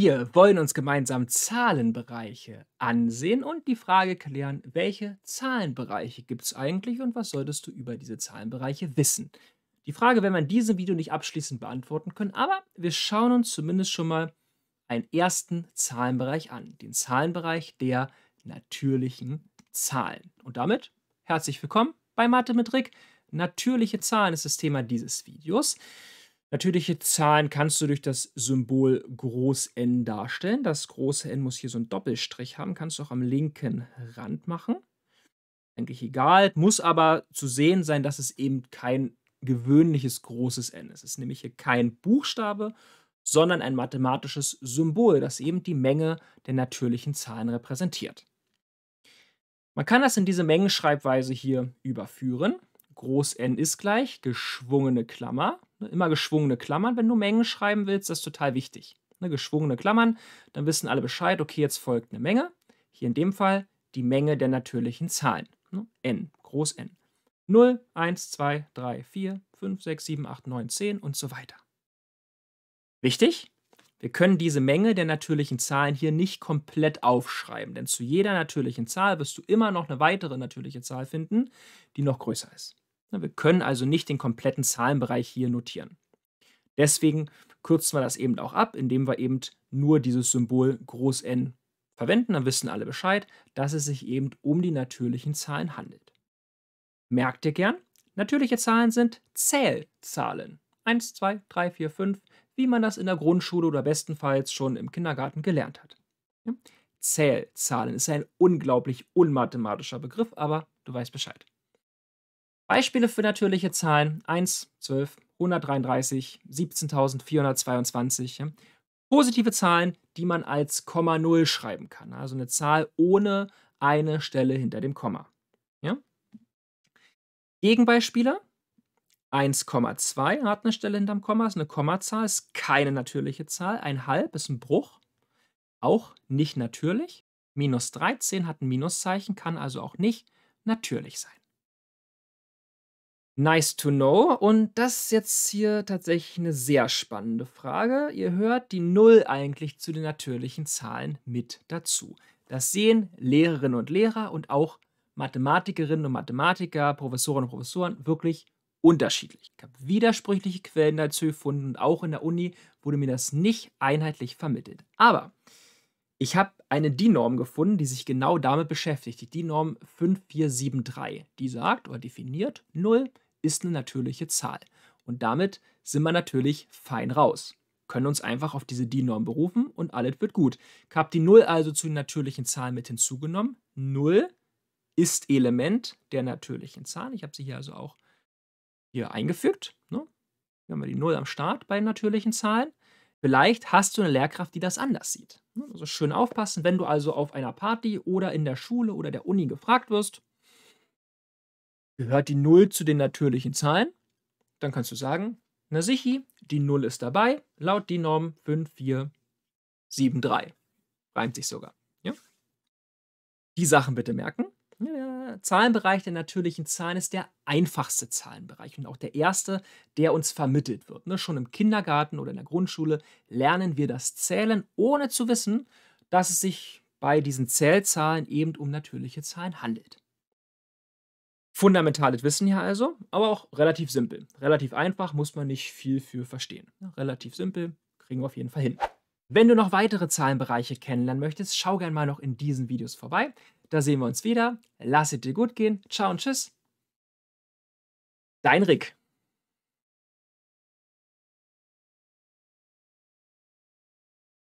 Wir wollen uns gemeinsam Zahlenbereiche ansehen und die Frage klären, welche Zahlenbereiche gibt es eigentlich und was solltest du über diese Zahlenbereiche wissen. Die Frage werden wir in diesem Video nicht abschließend beantworten können, aber wir schauen uns zumindest schon mal einen ersten Zahlenbereich an, den Zahlenbereich der natürlichen Zahlen. Und damit herzlich willkommen bei Mathe mit Rick. Natürliche Zahlen ist das Thema dieses Videos. Natürliche Zahlen kannst du durch das Symbol Groß N darstellen. Das große N muss hier so einen Doppelstrich haben, kannst du auch am linken Rand machen. Eigentlich egal, muss aber zu sehen sein, dass es eben kein gewöhnliches großes N ist. Es ist nämlich hier kein Buchstabe, sondern ein mathematisches Symbol, das eben die Menge der natürlichen Zahlen repräsentiert. Man kann das in diese Mengenschreibweise hier überführen groß N ist gleich geschwungene Klammer. Ne, immer geschwungene Klammern, wenn du Mengen schreiben willst, das ist total wichtig. Ne, geschwungene Klammern, dann wissen alle Bescheid, okay, jetzt folgt eine Menge. Hier in dem Fall die Menge der natürlichen Zahlen. Ne, N, groß N. 0, 1, 2, 3, 4, 5, 6, 7, 8, 9, 10 und so weiter. Wichtig, wir können diese Menge der natürlichen Zahlen hier nicht komplett aufschreiben, denn zu jeder natürlichen Zahl wirst du immer noch eine weitere natürliche Zahl finden, die noch größer ist. Ne, wir können also nicht den kompletten Zahlenbereich hier notieren. Deswegen kürzen wir das eben auch ab, indem wir eben nur dieses Symbol groß N verwenden. Dann wissen alle Bescheid, dass es sich eben um die natürlichen Zahlen handelt. Merkt ihr gern, natürliche Zahlen sind Zählzahlen. 1, 2, 3, 4, 5, wie man das in der Grundschule oder bestenfalls schon im Kindergarten gelernt hat. Zählzahlen ist ein unglaublich unmathematischer Begriff, aber du weißt Bescheid. Beispiele für natürliche Zahlen 1, 12, 133, 17.422. Positive Zahlen, die man als Komma 0 schreiben kann. Also eine Zahl ohne eine Stelle hinter dem Komma. Ja? Gegenbeispiele 1,2 hat eine Stelle hinter dem Komma, ist eine Kommazahl, ist keine natürliche Zahl. Ein halb ist ein Bruch, auch nicht natürlich. Minus 13 hat ein Minuszeichen, kann also auch nicht natürlich sein. Nice to know. Und das ist jetzt hier tatsächlich eine sehr spannende Frage. Ihr hört die Null eigentlich zu den natürlichen Zahlen mit dazu. Das sehen Lehrerinnen und Lehrer und auch Mathematikerinnen und Mathematiker, Professorinnen und Professoren wirklich unterschiedlich. Ich habe widersprüchliche Quellen dazu gefunden und auch in der Uni wurde mir das nicht einheitlich vermittelt. Aber ich habe eine DIN-Norm gefunden, die sich genau damit beschäftigt, die DIN-Norm 5473. Die sagt oder definiert, 0 ist eine natürliche Zahl. Und damit sind wir natürlich fein raus. Können uns einfach auf diese DIN-Norm berufen und alles wird gut. Ich habe die 0 also zu den natürlichen Zahlen mit hinzugenommen. 0 ist Element der natürlichen Zahlen. Ich habe sie hier also auch hier eingefügt. Ne? Hier haben wir die 0 am Start bei natürlichen Zahlen. Vielleicht hast du eine Lehrkraft, die das anders sieht. Ne? Also schön aufpassen, wenn du also auf einer Party oder in der Schule oder der Uni gefragt wirst, Gehört die 0 zu den natürlichen Zahlen? Dann kannst du sagen, na sichi, die 0 ist dabei, laut die Norm 5473. Reimt sich sogar. Ja? Die Sachen bitte merken. Der Zahlenbereich der natürlichen Zahlen ist der einfachste Zahlenbereich und auch der erste, der uns vermittelt wird. Ne? Schon im Kindergarten oder in der Grundschule lernen wir das Zählen, ohne zu wissen, dass es sich bei diesen Zählzahlen eben um natürliche Zahlen handelt. Fundamentales Wissen hier also, aber auch relativ simpel. Relativ einfach, muss man nicht viel für verstehen. Relativ simpel, kriegen wir auf jeden Fall hin. Wenn du noch weitere Zahlenbereiche kennenlernen möchtest, schau gerne mal noch in diesen Videos vorbei. Da sehen wir uns wieder. Lass es dir gut gehen. Ciao und tschüss. Dein Rick.